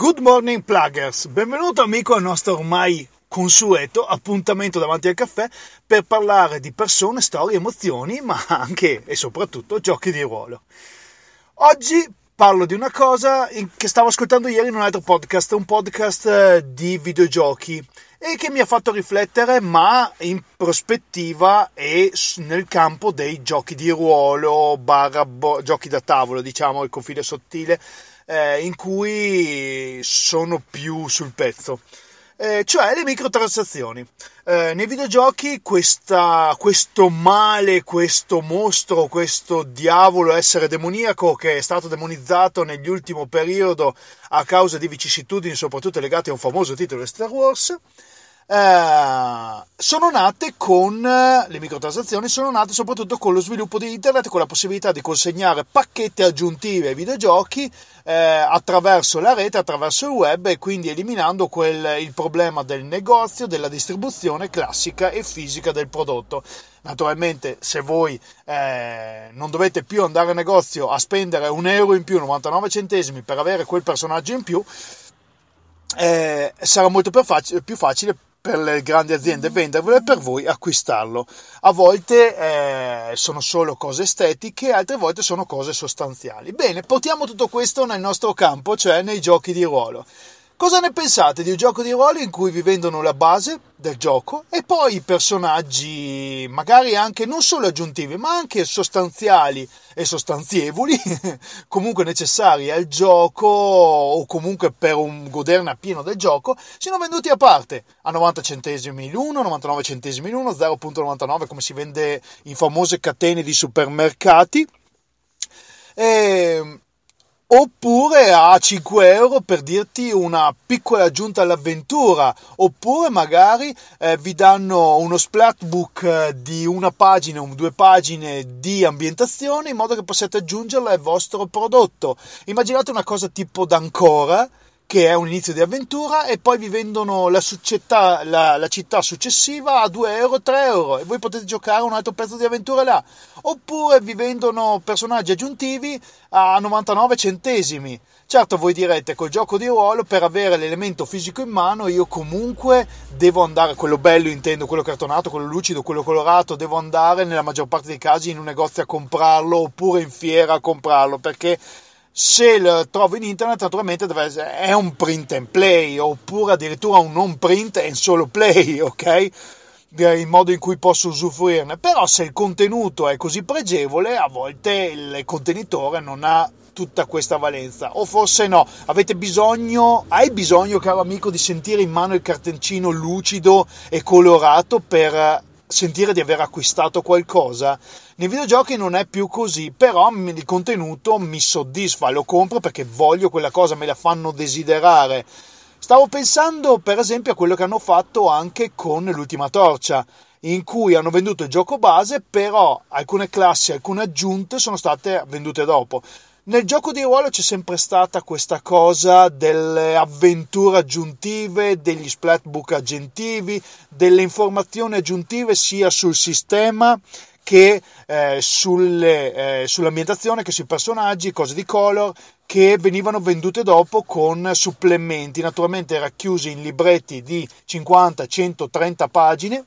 Good morning pluggers, benvenuto amico al nostro ormai consueto appuntamento davanti al caffè per parlare di persone, storie, emozioni, ma anche e soprattutto giochi di ruolo. Oggi parlo di una cosa che stavo ascoltando ieri in un altro podcast, un podcast eh, di videogiochi e che mi ha fatto riflettere, ma in prospettiva e nel campo dei giochi di ruolo, barra bo- giochi da tavolo, diciamo il confine sottile eh, in cui sono più sul pezzo. Eh, cioè le microtransazioni. Eh, nei videogiochi questa, questo male, questo mostro, questo diavolo, essere demoniaco che è stato demonizzato negli ultimi periodo a causa di vicissitudini soprattutto legate a un famoso titolo di Star Wars, eh, sono nate con eh, le microtransazioni, sono nate soprattutto con lo sviluppo di internet, con la possibilità di consegnare pacchette aggiuntive ai videogiochi eh, attraverso la rete, attraverso il web e quindi eliminando quel, il problema del negozio, della distribuzione classica e fisica del prodotto. Naturalmente, se voi eh, non dovete più andare al negozio a spendere un euro in più, 99 centesimi per avere quel personaggio in più, eh, sarà molto più facile per le grandi aziende mm. vendervelo e per voi acquistarlo. A volte eh, sono solo cose estetiche, altre volte sono cose sostanziali. Bene, portiamo tutto questo nel nostro campo, cioè nei giochi di ruolo. Cosa ne pensate di un gioco di ruolo in cui vi vendono la base del gioco e poi personaggi magari anche non solo aggiuntivi ma anche sostanziali e sostanzievoli comunque necessari al gioco o comunque per un goderne appieno del gioco siano venduti a parte a 90 centesimi l'uno 99 centesimi l'uno 0.99 come si vende in famose catene di supermercati e ehm, oppure a 5 euro per dirti una piccola aggiunta all'avventura, oppure magari eh, vi danno uno splatbook eh, di una pagina o due pagine di ambientazione in modo che possiate aggiungerla al vostro prodotto. Immaginate una cosa tipo d'ancora che è un inizio di avventura, e poi vi vendono la, succetta, la, la città successiva a 2 euro, 3 euro, e voi potete giocare un altro pezzo di avventura là. Oppure vi vendono personaggi aggiuntivi a 99 centesimi. Certo, voi direte, col gioco di ruolo, per avere l'elemento fisico in mano, io comunque devo andare, quello bello intendo, quello cartonato, quello lucido, quello colorato, devo andare nella maggior parte dei casi in un negozio a comprarlo, oppure in fiera a comprarlo, perché se lo trovo in internet naturalmente essere, è un print and play oppure addirittura un non print and solo play, ok? il modo in cui posso usufruirne, però se il contenuto è così pregevole a volte il contenitore non ha tutta questa valenza o forse no, avete bisogno, hai bisogno caro amico di sentire in mano il cartoncino lucido e colorato per sentire di aver acquistato qualcosa. Nei videogiochi non è più così, però il contenuto mi soddisfa, lo compro perché voglio quella cosa, me la fanno desiderare. Stavo pensando per esempio a quello che hanno fatto anche con l'ultima torcia, in cui hanno venduto il gioco base, però alcune classi, alcune aggiunte sono state vendute dopo. Nel gioco di ruolo c'è sempre stata questa cosa delle avventure aggiuntive, degli splatbook aggiuntivi, delle informazioni aggiuntive sia sul sistema che eh, sulle, eh, sull'ambientazione, che sui personaggi, cose di color che venivano vendute dopo con supplementi, naturalmente racchiusi in libretti di 50-130 pagine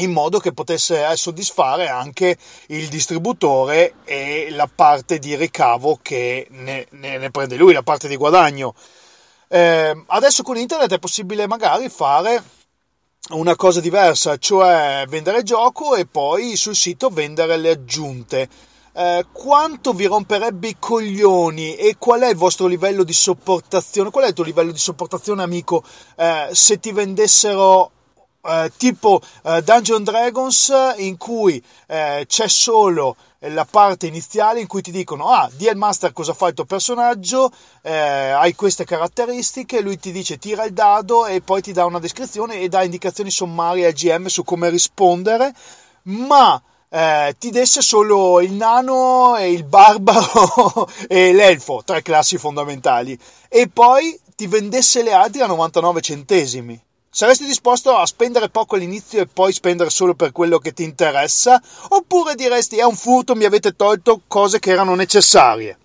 in modo che potesse eh, soddisfare anche il distributore e la parte di ricavo che ne, ne, ne prende lui, la parte di guadagno. Eh, adesso con internet è possibile magari fare una cosa diversa, cioè vendere gioco e poi sul sito vendere le aggiunte. Eh, quanto vi romperebbe i coglioni e qual è il vostro livello di sopportazione? Qual è il tuo livello di sopportazione, amico, eh, se ti vendessero eh, tipo eh, Dungeon Dragons eh, in cui eh, c'è solo la parte iniziale in cui ti dicono ah, DL master cosa fa il tuo personaggio eh, hai queste caratteristiche lui ti dice tira il dado e poi ti dà una descrizione e dà indicazioni sommarie al GM su come rispondere ma eh, ti desse solo il nano e il barbaro e l'elfo, tre classi fondamentali, e poi ti vendesse le altre a 99 centesimi. Saresti disposto a spendere poco all'inizio e poi spendere solo per quello che ti interessa? Oppure diresti è un furto, mi avete tolto cose che erano necessarie?